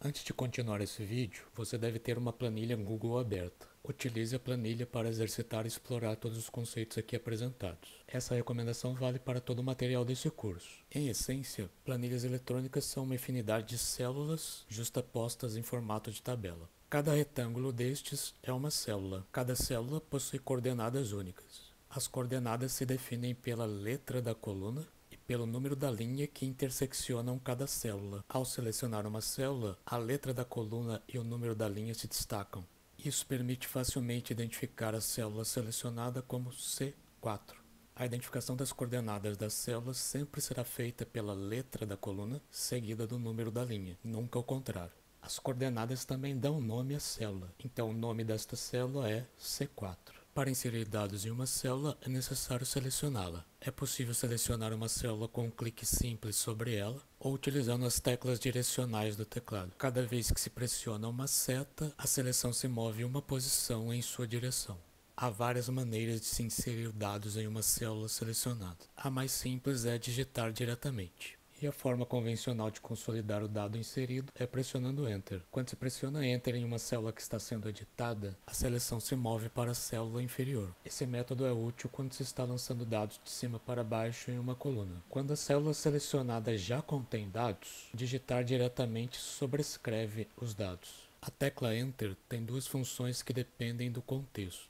Antes de continuar esse vídeo, você deve ter uma planilha Google aberta. Utilize a planilha para exercitar e explorar todos os conceitos aqui apresentados. Essa recomendação vale para todo o material desse curso. Em essência, planilhas eletrônicas são uma infinidade de células justapostas em formato de tabela. Cada retângulo destes é uma célula. Cada célula possui coordenadas únicas. As coordenadas se definem pela letra da coluna pelo número da linha que interseccionam cada célula. Ao selecionar uma célula, a letra da coluna e o número da linha se destacam. Isso permite facilmente identificar a célula selecionada como C4. A identificação das coordenadas das células sempre será feita pela letra da coluna seguida do número da linha, nunca ao contrário. As coordenadas também dão nome à célula, então o nome desta célula é C4. Para inserir dados em uma célula, é necessário selecioná-la. É possível selecionar uma célula com um clique simples sobre ela ou utilizando as teclas direcionais do teclado. Cada vez que se pressiona uma seta, a seleção se move uma posição em sua direção. Há várias maneiras de se inserir dados em uma célula selecionada. A mais simples é digitar diretamente. E a forma convencional de consolidar o dado inserido é pressionando Enter. Quando se pressiona Enter em uma célula que está sendo editada, a seleção se move para a célula inferior. Esse método é útil quando se está lançando dados de cima para baixo em uma coluna. Quando a célula selecionada já contém dados, digitar diretamente sobrescreve os dados. A tecla Enter tem duas funções que dependem do contexto.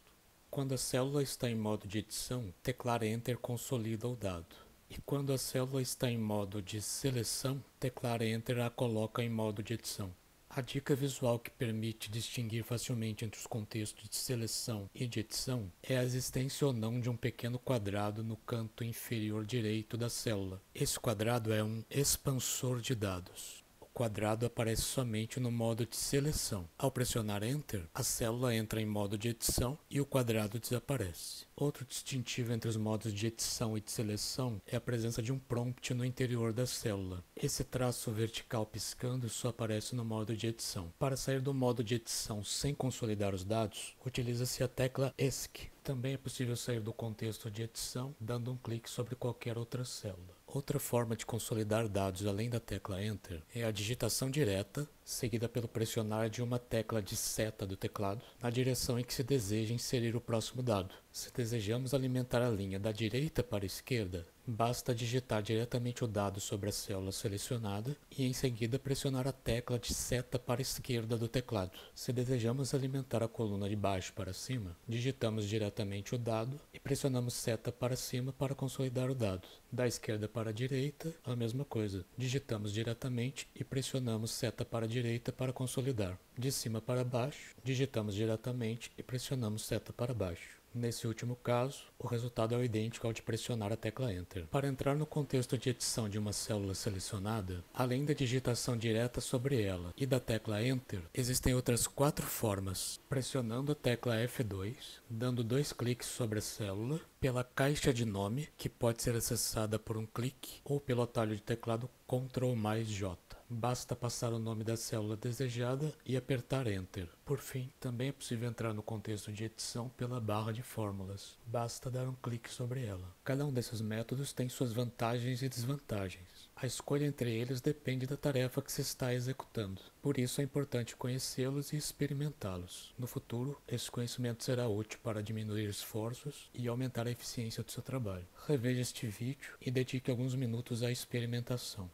Quando a célula está em modo de edição, teclar Enter consolida o dado. E quando a célula está em modo de seleção, teclar Enter a coloca em modo de edição. A dica visual que permite distinguir facilmente entre os contextos de seleção e de edição é a existência ou não de um pequeno quadrado no canto inferior direito da célula. Esse quadrado é um expansor de dados quadrado aparece somente no modo de seleção. Ao pressionar Enter, a célula entra em modo de edição e o quadrado desaparece. Outro distintivo entre os modos de edição e de seleção é a presença de um prompt no interior da célula. Esse traço vertical piscando só aparece no modo de edição. Para sair do modo de edição sem consolidar os dados, utiliza-se a tecla ESC. Também é possível sair do contexto de edição dando um clique sobre qualquer outra célula. Outra forma de consolidar dados além da tecla Enter é a digitação direta, seguida pelo pressionar de uma tecla de seta do teclado na direção em que se deseja inserir o próximo dado. Se desejamos alimentar a linha da direita para a esquerda, Basta digitar diretamente o dado sobre a célula selecionada e em seguida pressionar a tecla de seta para a esquerda do teclado. Se desejamos alimentar a coluna de baixo para cima, digitamos diretamente o dado e pressionamos seta para cima para consolidar o dado. Da esquerda para a direita, a mesma coisa. Digitamos diretamente e pressionamos seta para a direita para consolidar. De cima para baixo, digitamos diretamente e pressionamos seta para baixo. Nesse último caso, o resultado é o idêntico ao de pressionar a tecla Enter. Para entrar no contexto de edição de uma célula selecionada, além da digitação direta sobre ela e da tecla Enter, existem outras quatro formas. Pressionando a tecla F2, dando dois cliques sobre a célula, pela caixa de nome, que pode ser acessada por um clique, ou pelo atalho de teclado Ctrl mais J. Basta passar o nome da célula desejada e apertar Enter. Por fim, também é possível entrar no contexto de edição pela barra de fórmulas. Basta dar um clique sobre ela. Cada um desses métodos tem suas vantagens e desvantagens. A escolha entre eles depende da tarefa que se está executando. Por isso é importante conhecê-los e experimentá-los. No futuro, esse conhecimento será útil para diminuir esforços e aumentar a eficiência do seu trabalho. Reveja este vídeo e dedique alguns minutos à experimentação.